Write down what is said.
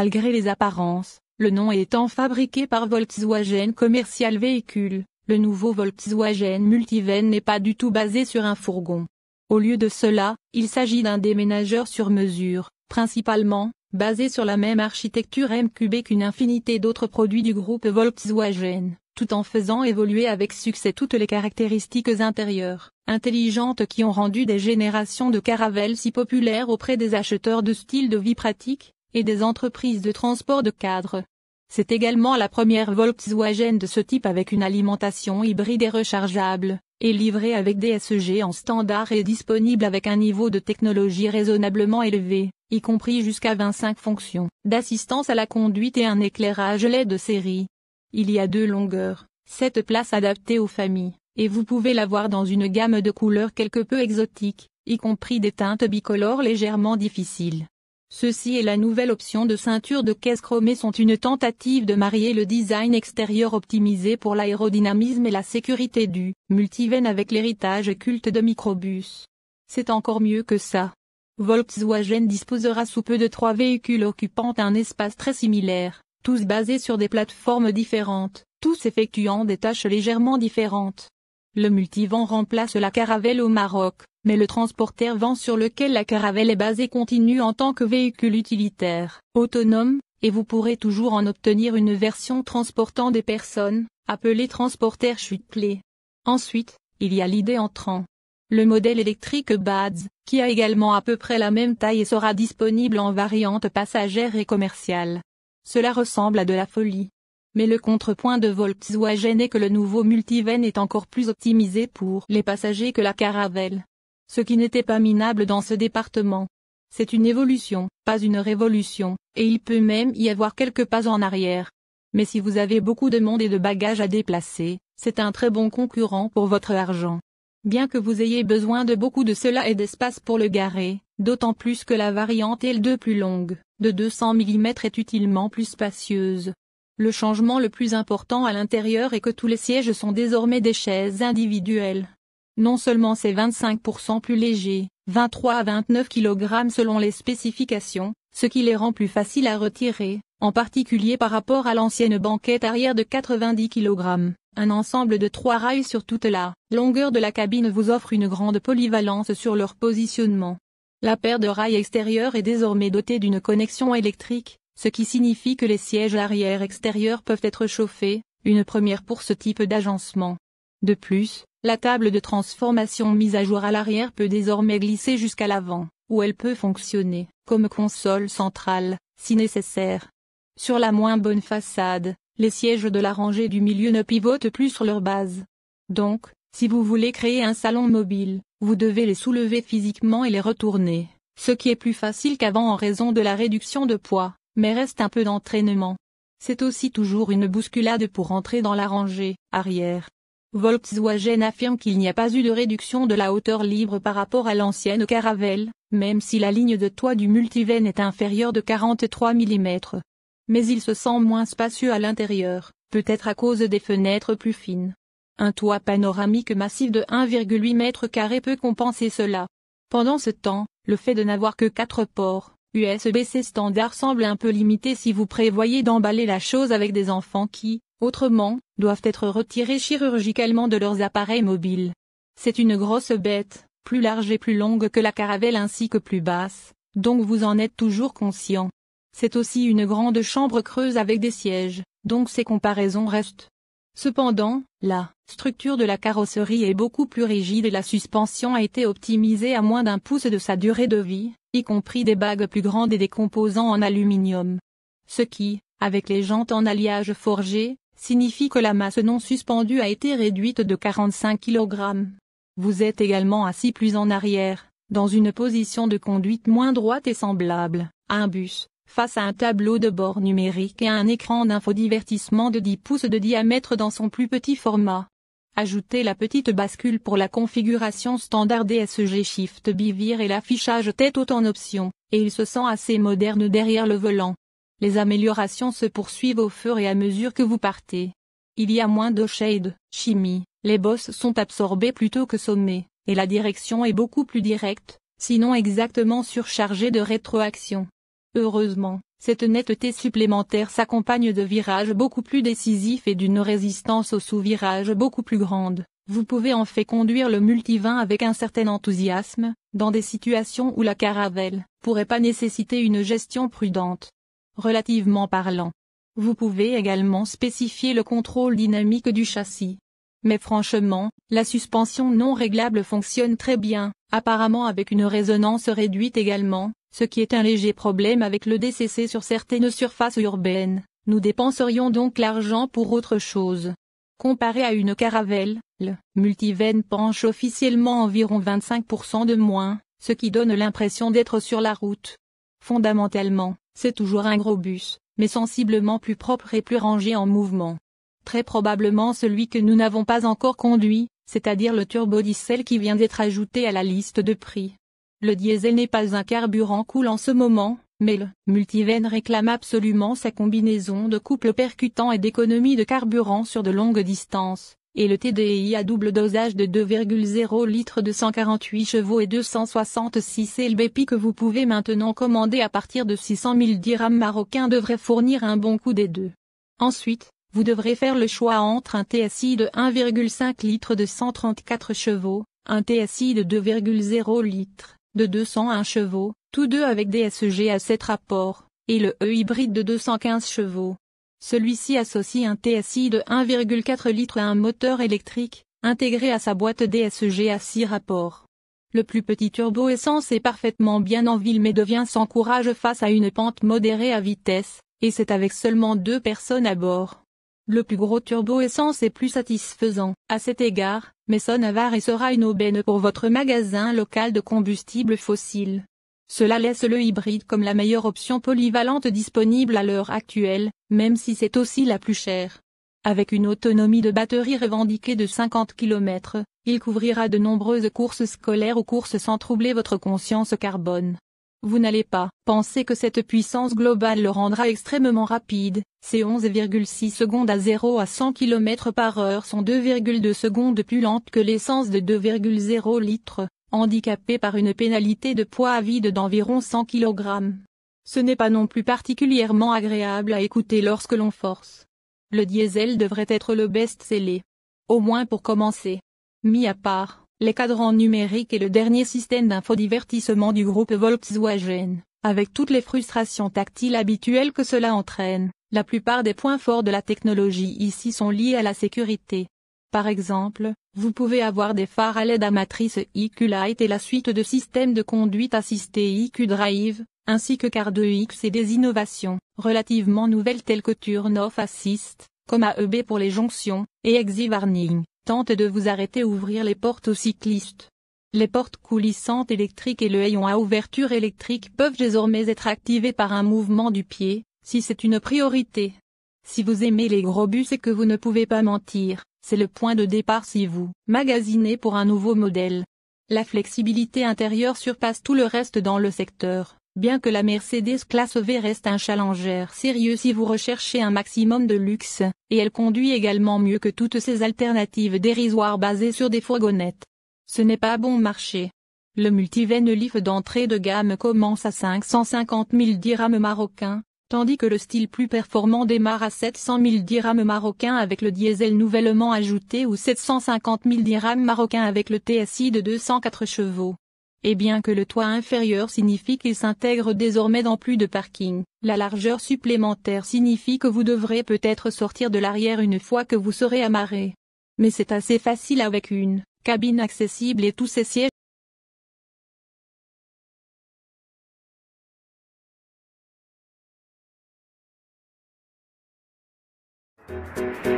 Malgré les apparences, le nom étant fabriqué par Volkswagen Commercial Véhicule, le nouveau Volkswagen Multivan n'est pas du tout basé sur un fourgon. Au lieu de cela, il s'agit d'un déménageur sur mesure, principalement, basé sur la même architecture MQB qu'une infinité d'autres produits du groupe Volkswagen, tout en faisant évoluer avec succès toutes les caractéristiques intérieures, intelligentes qui ont rendu des générations de Caravelle si populaires auprès des acheteurs de style de vie pratique, et des entreprises de transport de cadres. C'est également la première Volkswagen de ce type avec une alimentation hybride et rechargeable, et livrée avec DSG en standard et disponible avec un niveau de technologie raisonnablement élevé, y compris jusqu'à 25 fonctions d'assistance à la conduite et un éclairage LED de série. Il y a deux longueurs, cette place adaptée aux familles, et vous pouvez l'avoir dans une gamme de couleurs quelque peu exotiques, y compris des teintes bicolores légèrement difficiles. Ceci et la nouvelle option de ceinture de caisse chromée sont une tentative de marier le design extérieur optimisé pour l'aérodynamisme et la sécurité du multivan avec l'héritage culte de microbus. C'est encore mieux que ça. Volkswagen disposera sous peu de trois véhicules occupant un espace très similaire, tous basés sur des plateformes différentes, tous effectuant des tâches légèrement différentes. Le multivan remplace la caravelle au Maroc, mais le transporteur vent sur lequel la caravelle est basée continue en tant que véhicule utilitaire, autonome, et vous pourrez toujours en obtenir une version transportant des personnes, appelée transporteur chute-clé. Ensuite, il y a l'idée entrant. Le modèle électrique BADS, qui a également à peu près la même taille et sera disponible en variantes passagère et commerciale. Cela ressemble à de la folie. Mais le contrepoint de Volkswagen est que le nouveau multivan est encore plus optimisé pour les passagers que la caravelle ce qui n'était pas minable dans ce département. C'est une évolution, pas une révolution, et il peut même y avoir quelques pas en arrière. Mais si vous avez beaucoup de monde et de bagages à déplacer, c'est un très bon concurrent pour votre argent. Bien que vous ayez besoin de beaucoup de cela et d'espace pour le garer, d'autant plus que la variante L2 plus longue, de 200 mm est utilement plus spacieuse. Le changement le plus important à l'intérieur est que tous les sièges sont désormais des chaises individuelles. Non seulement c'est 25% plus léger, 23 à 29 kg selon les spécifications, ce qui les rend plus faciles à retirer, en particulier par rapport à l'ancienne banquette arrière de 90 kg. Un ensemble de trois rails sur toute la longueur de la cabine vous offre une grande polyvalence sur leur positionnement. La paire de rails extérieurs est désormais dotée d'une connexion électrique, ce qui signifie que les sièges arrière extérieurs peuvent être chauffés, une première pour ce type d'agencement. De plus, la table de transformation mise à jour à l'arrière peut désormais glisser jusqu'à l'avant, où elle peut fonctionner comme console centrale, si nécessaire. Sur la moins bonne façade, les sièges de la rangée du milieu ne pivotent plus sur leur base. Donc, si vous voulez créer un salon mobile, vous devez les soulever physiquement et les retourner, ce qui est plus facile qu'avant en raison de la réduction de poids, mais reste un peu d'entraînement. C'est aussi toujours une bousculade pour entrer dans la rangée arrière. Volkswagen affirme qu'il n'y a pas eu de réduction de la hauteur libre par rapport à l'ancienne Caravelle, même si la ligne de toit du multivène est inférieure de 43 mm. Mais il se sent moins spacieux à l'intérieur, peut-être à cause des fenêtres plus fines. Un toit panoramique massif de 1,8 m2 peut compenser cela. Pendant ce temps, le fait de n'avoir que 4 ports, USB-C standard semble un peu limité si vous prévoyez d'emballer la chose avec des enfants qui, Autrement, doivent être retirés chirurgicalement de leurs appareils mobiles. C'est une grosse bête, plus large et plus longue que la caravelle ainsi que plus basse, donc vous en êtes toujours conscient. C'est aussi une grande chambre creuse avec des sièges, donc ces comparaisons restent. Cependant, la structure de la carrosserie est beaucoup plus rigide et la suspension a été optimisée à moins d'un pouce de sa durée de vie, y compris des bagues plus grandes et des composants en aluminium. Ce qui, avec les jantes en alliage forgé, signifie que la masse non suspendue a été réduite de 45 kg. Vous êtes également assis plus en arrière, dans une position de conduite moins droite et semblable à un bus, face à un tableau de bord numérique et à un écran d'infodivertissement de 10 pouces de diamètre dans son plus petit format. Ajoutez la petite bascule pour la configuration standard DSG Shift Bivir et l'affichage tête haute en option, et il se sent assez moderne derrière le volant. Les améliorations se poursuivent au fur et à mesure que vous partez. Il y a moins de shade, chimie, les bosses sont absorbées plutôt que sommées, et la direction est beaucoup plus directe, sinon exactement surchargée de rétroaction. Heureusement, cette netteté supplémentaire s'accompagne de virages beaucoup plus décisifs et d'une résistance au sous virage beaucoup plus grande. Vous pouvez en fait conduire le multivin avec un certain enthousiasme, dans des situations où la caravelle pourrait pas nécessiter une gestion prudente relativement parlant. Vous pouvez également spécifier le contrôle dynamique du châssis. Mais franchement, la suspension non réglable fonctionne très bien, apparemment avec une résonance réduite également, ce qui est un léger problème avec le DCC sur certaines surfaces urbaines. Nous dépenserions donc l'argent pour autre chose. Comparé à une caravelle, le Multivan penche officiellement environ 25% de moins, ce qui donne l'impression d'être sur la route. Fondamentalement, c'est toujours un gros bus, mais sensiblement plus propre et plus rangé en mouvement. Très probablement celui que nous n'avons pas encore conduit, c'est-à-dire le turbodiesel qui vient d'être ajouté à la liste de prix. Le diesel n'est pas un carburant cool en ce moment, mais le Multivan réclame absolument sa combinaison de couple percutant et d'économie de carburant sur de longues distances et le TDI à double dosage de 2,0 litres de 148 chevaux et 266 lbp que vous pouvez maintenant commander à partir de 600 000 dirhams marocains devrait fournir un bon coup des deux. Ensuite, vous devrez faire le choix entre un TSI de 1,5 litres de 134 chevaux, un TSI de 2,0 litres, de 201 chevaux, tous deux avec DSG à 7 rapports, et le E hybride de 215 chevaux, celui-ci associe un TSI de 1,4 litres à un moteur électrique, intégré à sa boîte DSG à 6 rapports. Le plus petit turbo-essence est parfaitement bien en ville mais devient sans courage face à une pente modérée à vitesse, et c'est avec seulement deux personnes à bord. Le plus gros turbo-essence est plus satisfaisant, à cet égard, mais son avare et sera une aubaine pour votre magasin local de combustibles fossiles. Cela laisse le hybride comme la meilleure option polyvalente disponible à l'heure actuelle, même si c'est aussi la plus chère. Avec une autonomie de batterie revendiquée de 50 km, il couvrira de nombreuses courses scolaires ou courses sans troubler votre conscience carbone. Vous n'allez pas penser que cette puissance globale le rendra extrêmement rapide, ses 11,6 secondes à 0 à 100 km par heure sont 2,2 secondes plus lentes que l'essence de 2,0 litres, handicapé par une pénalité de poids à vide d'environ 100 kg. Ce n'est pas non plus particulièrement agréable à écouter lorsque l'on force. Le diesel devrait être le best-seller. Au moins pour commencer. Mis à part, les cadrans numériques et le dernier système d'infodivertissement du groupe Volkswagen, avec toutes les frustrations tactiles habituelles que cela entraîne, la plupart des points forts de la technologie ici sont liés à la sécurité. Par exemple, vous pouvez avoir des phares à l'aide à matrice IQ Lite et la suite de systèmes de conduite assistée IQ Drive, ainsi que Car2X et des innovations, relativement nouvelles telles que Turn-Off Assist, comme AEB pour les jonctions, et Exit Warning, tente de vous arrêter ouvrir les portes aux cyclistes. Les portes coulissantes électriques et le hayon à ouverture électrique peuvent désormais être activés par un mouvement du pied, si c'est une priorité. Si vous aimez les gros bus et que vous ne pouvez pas mentir, c'est le point de départ si vous magasinez pour un nouveau modèle. La flexibilité intérieure surpasse tout le reste dans le secteur, bien que la Mercedes Classe V reste un challenger sérieux si vous recherchez un maximum de luxe, et elle conduit également mieux que toutes ces alternatives dérisoires basées sur des fourgonnettes. Ce n'est pas bon marché. Le multivan Leaf d'entrée de gamme commence à 550 000 dirhams marocains, tandis que le style plus performant démarre à 700 000 dirhams marocains avec le diesel nouvellement ajouté ou 750 000 dirhams marocains avec le TSI de 204 chevaux. Et bien que le toit inférieur signifie qu'il s'intègre désormais dans plus de parking, la largeur supplémentaire signifie que vous devrez peut-être sortir de l'arrière une fois que vous serez amarré. Mais c'est assez facile avec une cabine accessible et tous ces sièges Thank you.